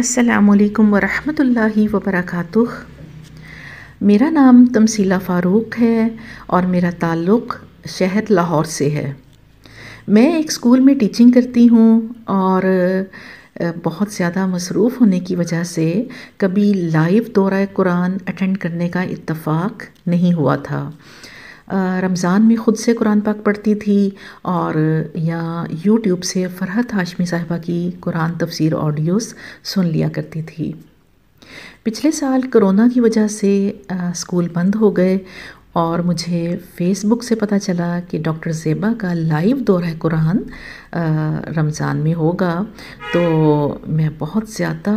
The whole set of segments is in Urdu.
السلام علیکم ورحمۃ اللہ وبرکاتہ میرا نام تمسیلہ فاروق ہے اور میرا تعلق شہر لاہور سے ہے میں ایک اسکول میں ٹیچنگ کرتی ہوں اور بہت زیادہ مصروف ہونے کی وجہ سے کبھی لائیو دورہ قرآن اٹینڈ کرنے کا اتفاق نہیں ہوا تھا رمضان میں خود سے قرآن پاک پڑھتی تھی اور یا یوٹیوب سے فرحت ہاشمی صاحبہ کی قرآن تفسیر آڈیوز سن لیا کرتی تھی پچھلے سال کرونا کی وجہ سے اسکول بند ہو گئے اور مجھے فیس بک سے پتہ چلا کہ ڈاکٹر زیبا کا لائیو دورہ قرآن رمضان میں ہوگا تو میں بہت زیادہ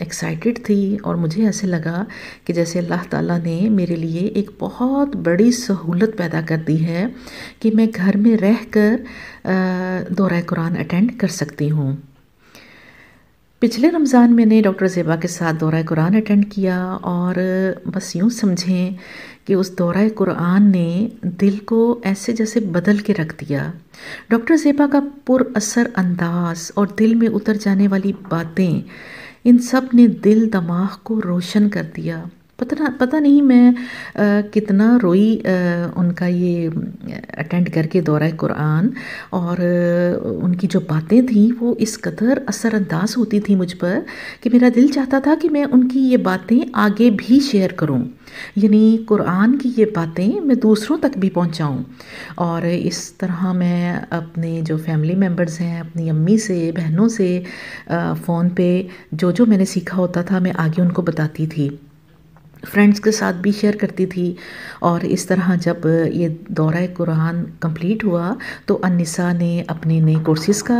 ایکسائٹیڈ تھی اور مجھے ایسے لگا کہ جیسے اللہ تعالیٰ نے میرے لیے ایک بہت بڑی سہولت پیدا کر دی ہے کہ میں گھر میں رہ کر دورہ قرآن اٹینڈ کر سکتی ہوں پچھلے رمضان میں نے ڈاکٹر زیبا کے ساتھ دورہ قرآن اٹینڈ کیا اور بس یوں سمجھیں کہ اس دورہ قرآن نے دل کو ایسے جیسے بدل کے رکھ دیا ڈاکٹر زیبا کا پر اثر انداز اور دل میں اتر جانے والی باتیں ان سب نے دل دماغ کو روشن کر دیا پتہ پتہ نہیں میں کتنا روئی ان کا یہ اٹینڈ کر کے دورہ قرآن اور ان کی جو باتیں تھیں وہ اس قدر اثر انداز ہوتی تھیں مجھ پر کہ میرا دل چاہتا تھا کہ میں ان کی یہ باتیں آگے بھی شیئر کروں یعنی قرآن کی یہ باتیں میں دوسروں تک بھی پہنچاؤں اور اس طرح میں اپنے جو فیملی ممبرز ہیں اپنی امی سے بہنوں سے فون پہ جو جو میں نے سیکھا ہوتا تھا میں آگے ان کو بتاتی تھی فرینڈس کے ساتھ بھی شیئر کرتی تھی اور اس طرح جب یہ دورہ قرآن کمپلیٹ ہوا تو انسا نے اپنے نئے کورسز کا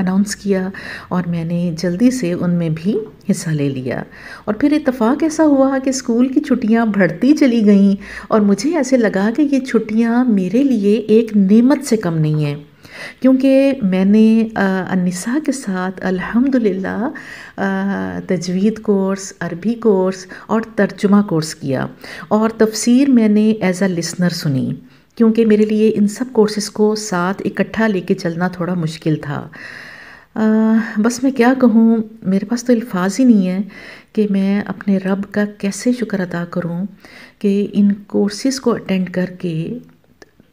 اناؤنس کیا اور میں نے جلدی سے ان میں بھی حصہ لے لیا اور پھر اتفاق ایسا ہوا کہ اسکول کی چھٹیاں بڑھتی چلی گئیں اور مجھے ایسے لگا کہ یہ چھٹیاں میرے لیے ایک نعمت سے کم نہیں ہیں کیونکہ میں نے انسا کے ساتھ الحمد للہ تجوید کورس عربی کورس اور ترجمہ کورس کیا اور تفسیر میں نے ایز اے لسنر سنی کیونکہ میرے لیے ان سب کورسز کو ساتھ اکٹھا لے کے چلنا تھوڑا مشکل تھا بس میں کیا کہوں میرے پاس تو الفاظ ہی نہیں ہے کہ میں اپنے رب کا کیسے شکر ادا کروں کہ ان کورسز کو اٹینڈ کر کے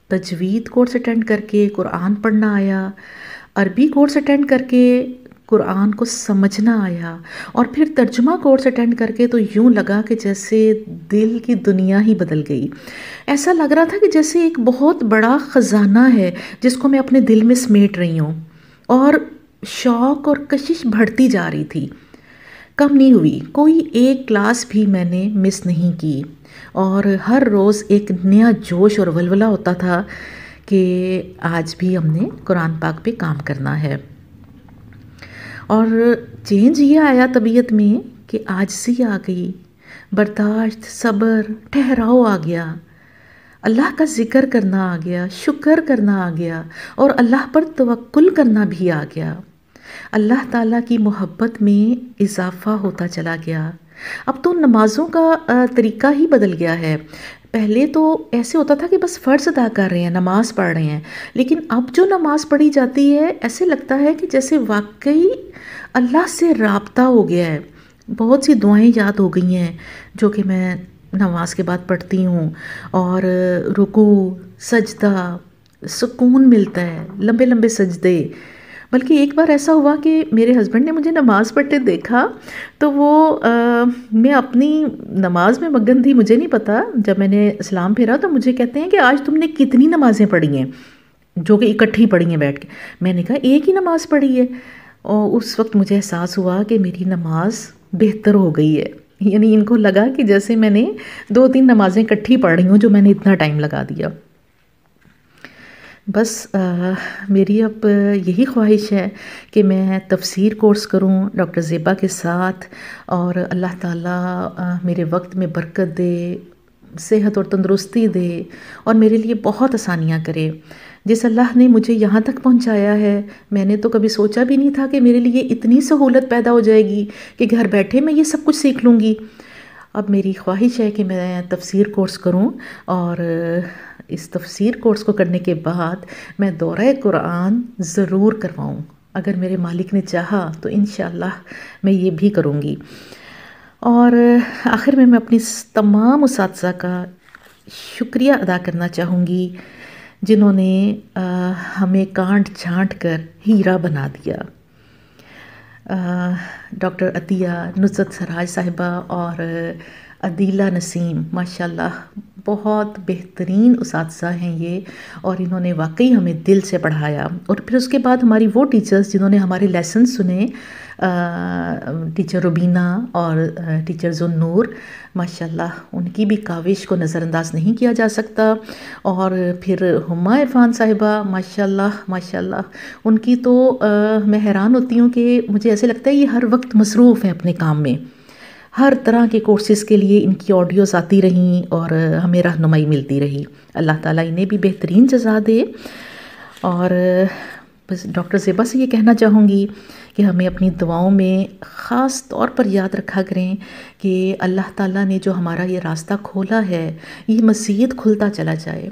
تجوید کورس اٹینڈ کر کے قرآن پڑھنا آیا عربی کورس اٹینڈ کر کے قرآن کو سمجھنا آیا اور پھر ترجمہ کورس اٹینڈ کر کے تو یوں لگا کہ جیسے دل کی دنیا ہی بدل گئی ایسا لگ رہا تھا کہ جیسے ایک بہت بڑا خزانہ ہے جس کو میں اپنے دل میں سمیٹ رہی ہوں اور شوق اور کشش بڑھتی جا رہی تھی کم نہیں ہوئی کوئی ایک کلاس بھی میں نے مس نہیں کی اور ہر روز ایک نیا جوش اور ولولہ ہوتا تھا کہ آج بھی ہم نے قرآن پاک پہ کام کرنا ہے اور چینج یہ آیا طبیعت میں کہ آج سی آ گئی برداشت صبر ٹھہراؤ آ گیا اللہ کا ذکر کرنا آ گیا شکر کرنا آ گیا اور اللہ پر توکل کرنا بھی آ گیا اللہ تعالیٰ کی محبت میں اضافہ ہوتا چلا گیا اب تو نمازوں کا طریقہ ہی بدل گیا ہے پہلے تو ایسے ہوتا تھا کہ بس فرض ادا کر رہے ہیں نماز پڑھ رہے ہیں لیکن اب جو نماز پڑھی جاتی ہے ایسے لگتا ہے کہ جیسے واقعی اللہ سے رابطہ ہو گیا ہے بہت سی دعائیں یاد ہو گئی ہیں جو کہ میں نماز کے بعد پڑھتی ہوں اور رکو سجدہ سکون ملتا ہے لمبے لمبے سجدے بلکہ ایک بار ایسا ہوا کہ میرے ہسبینڈ نے مجھے نماز پڑھتے دیکھا تو وہ میں اپنی نماز میں مگن تھی مجھے نہیں پتہ جب میں نے اسلام پھیرا تو مجھے کہتے ہیں کہ آج تم نے کتنی نمازیں پڑھی ہیں جو کہ اکٹھی پڑھی ہیں بیٹھ کے میں نے کہا ایک ہی نماز پڑھی ہے اور اس وقت مجھے احساس ہوا کہ میری نماز بہتر ہو گئی ہے یعنی ان کو لگا کہ جیسے میں نے دو تین نمازیں اکٹھی پڑھی ہوں جو میں نے اتنا ٹائم لگا دیا بس میری اب یہی خواہش ہے کہ میں تفسیر کورس کروں ڈاکٹر زیبا کے ساتھ اور اللہ تعالیٰ میرے وقت میں برکت دے صحت اور تندرستی دے اور میرے لیے بہت آسانیاں کرے جس اللہ نے مجھے یہاں تک پہنچایا ہے میں نے تو کبھی سوچا بھی نہیں تھا کہ میرے لیے اتنی سہولت پیدا ہو جائے گی کہ گھر بیٹھے میں یہ سب کچھ سیکھ لوں گی اب میری خواہش ہے کہ میں تفسیر کورس کروں اور اس تفسیر کورس کو کرنے کے بعد میں دورہ قرآن ضرور کرواؤں اگر میرے مالک نے چاہا تو انشاءاللہ میں یہ بھی کروں گی اور آخر میں میں اپنی تمام اساتذہ کا شکریہ ادا کرنا چاہوں گی جنہوں نے ہمیں کانٹ چھانٹ کر ہیرا بنا دیا ڈاکٹر عطیہ نصرت سراج صاحبہ اور عدیلہ نسیم ماشاءاللہ بہت بہترین اساتذہ ہیں یہ اور انہوں نے واقعی ہمیں دل سے پڑھایا اور پھر اس کے بعد ہماری وہ ٹیچرز جنہوں نے ہمارے لیسن سنے ٹیچر روبینہ اور ٹیچر ضنور ماشاء اللہ ان کی بھی کاوش کو نظر انداز نہیں کیا جا سکتا اور پھر ہما عرفان صاحبہ ماشاء اللہ ماشاء اللہ ان کی تو میں حیران ہوتی ہوں کہ مجھے ایسے لگتا ہے یہ ہر وقت مصروف ہیں اپنے کام میں ہر طرح کے کورسز کے لیے ان کی آڈیوز آتی رہیں اور ہمیں رہنمائی ملتی رہی اللہ تعالیٰ انہیں بھی بہترین جزا دے اور بس ڈاکٹر سے یہ کہنا چاہوں گی کہ ہمیں اپنی دعاؤں میں خاص طور پر یاد رکھا کریں کہ اللہ تعالیٰ نے جو ہمارا یہ راستہ کھولا ہے یہ مزید کھلتا چلا جائے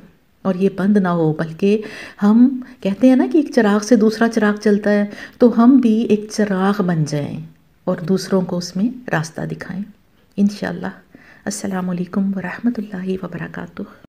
اور یہ بند نہ ہو بلکہ ہم کہتے ہیں نا کہ ایک چراغ سے دوسرا چراغ چلتا ہے تو ہم بھی ایک چراغ بن جائیں اور دوسروں کو اس میں راستہ دکھائیں انشاءاللہ السلام علیکم ورحمۃ اللہ وبرکاتہ